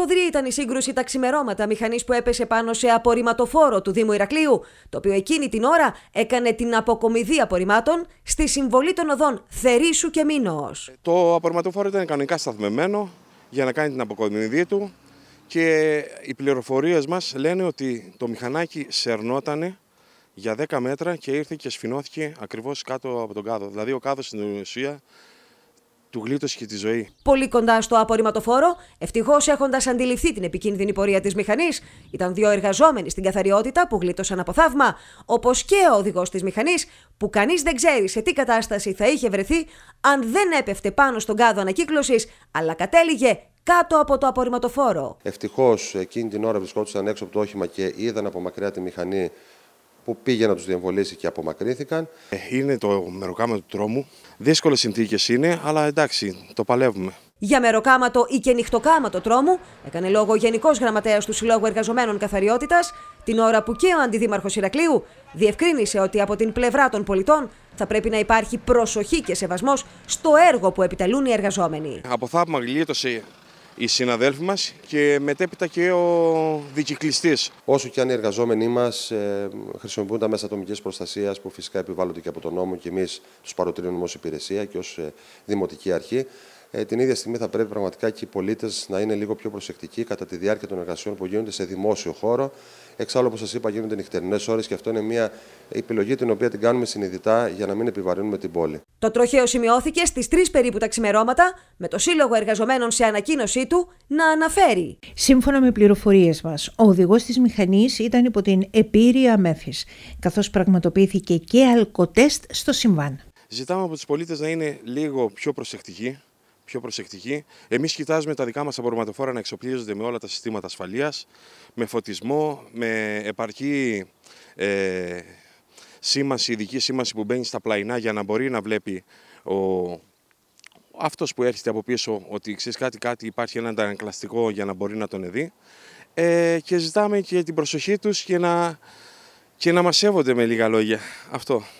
Σφοδρή ήταν η σύγκρουση τα ξημερώματα μηχανής που έπεσε πάνω σε απορριμματοφόρο του Δήμου Ηρακλείου, το οποίο εκείνη την ώρα έκανε την αποκομιδή απορριμμάτων στη συμβολή των οδών Θερήσου και Μήνο. Το απορριμματοφόρο ήταν κανονικά σταθμεμένο για να κάνει την αποκομιδή του και οι πληροφορίες μας λένε ότι το μηχανάκι σερνότανε για 10 μέτρα και ήρθε και σφινώθηκε ακριβώς κάτω από τον κάδο. Δηλαδή, ο κάδος στην ουσία του γλίτωσε και τη ζωή. Πολύ κοντά στο απορριμματοφόρο, ευτυχώς έχοντας αντιληφθεί την επικίνδυνη πορεία της μηχανής, ήταν δύο εργαζόμενοι στην καθαριότητα που γλίτωσαν από θαύμα, όπως και ο οδηγός της μηχανής, που κανείς δεν ξέρει σε τι κατάσταση θα είχε βρεθεί αν δεν έπεφτε πάνω στον κάδο ανακύκλωσης, αλλά κατέληγε κάτω από το απορριμματοφόρο. Ευτυχώς εκείνη την ώρα βρισκόντουσαν έξω από το όχημα και είδαν από μακριά τη μηχανή που πήγε να τους διαβολήσει και απομακρύνθηκαν. Ε, είναι το μεροκάμα του τρόμου. Δύσκολες συνθήκες είναι, αλλά εντάξει, το παλεύουμε. Για μεροκάματο ή και νυχτοκάματο τρόμου, έκανε λόγο ο Γενικός Γραμματέας του Συλλόγου Εργαζομένων Καθαριότητας, την ώρα που και ο Αντιδήμαρχος Ηρακλείου διευκρίνησε ότι από την πλευρά των πολιτών θα πρέπει να υπάρχει προσοχή και σεβασμός στο έργο που επιτελούν οι εργαζόμενοι. Από θαύμα οι συναδέλφοι μας και μετέπειτα και ο δικυκλιστής. Όσο και αν οι εργαζόμενοι μας ε, χρησιμοποιούν τα μέσα ατομικής προστασίας που φυσικά επιβάλλονται και από τον νόμο και εμείς τους παροτρύνουμε ως υπηρεσία και ως ε, Δημοτική Αρχή, ε, την ίδια στιγμή θα πρέπει πραγματικά και οι πολίτες να είναι λίγο πιο προσεκτικοί κατά τη διάρκεια των εργασιών που γίνονται σε δημόσιο χώρο. Εξάλλου, όπως σας είπα, γίνονται νυχτερινές ώρες και αυτό είναι μια επιλογή την οποία την κάνουμε συνειδητά για να μην επιβαρύνουμε την πόλη. Το τροχαίο σημειώθηκε στις 3 περίπου τα ξημερώματα, με το Σύλλογο Εργαζομένων σε ανακοίνωσή του να αναφέρει. Σύμφωνα με πληροφορίες μας, ο οδηγός της μηχανής ήταν υπό την επίρρρεια μέθης, καθώς πραγματοποιήθηκε και αλκοτέστ στο συμβάν. Ζητάμε από τους πολίτες να είναι λίγο πιο προσεκτικοί πιο προσεκτική. Εμείς κοιτάζουμε τα δικά μας απορροματοφόρα να εξοπλίζονται με όλα τα συστήματα ασφαλείας, με φωτισμό, με επαρκή ε, σήμανση, ειδική σήμανση που μπαίνει στα πλαϊνά για να μπορεί να βλέπει ο αυτός που έρχεται από πίσω ότι ξέρεις κάτι, κάτι υπάρχει ένα αντανακλαστικό για να μπορεί να τον δει. Ε, και ζητάμε και την προσοχή τους και να, και να μας σέβονται με λίγα λόγια. Αυτό.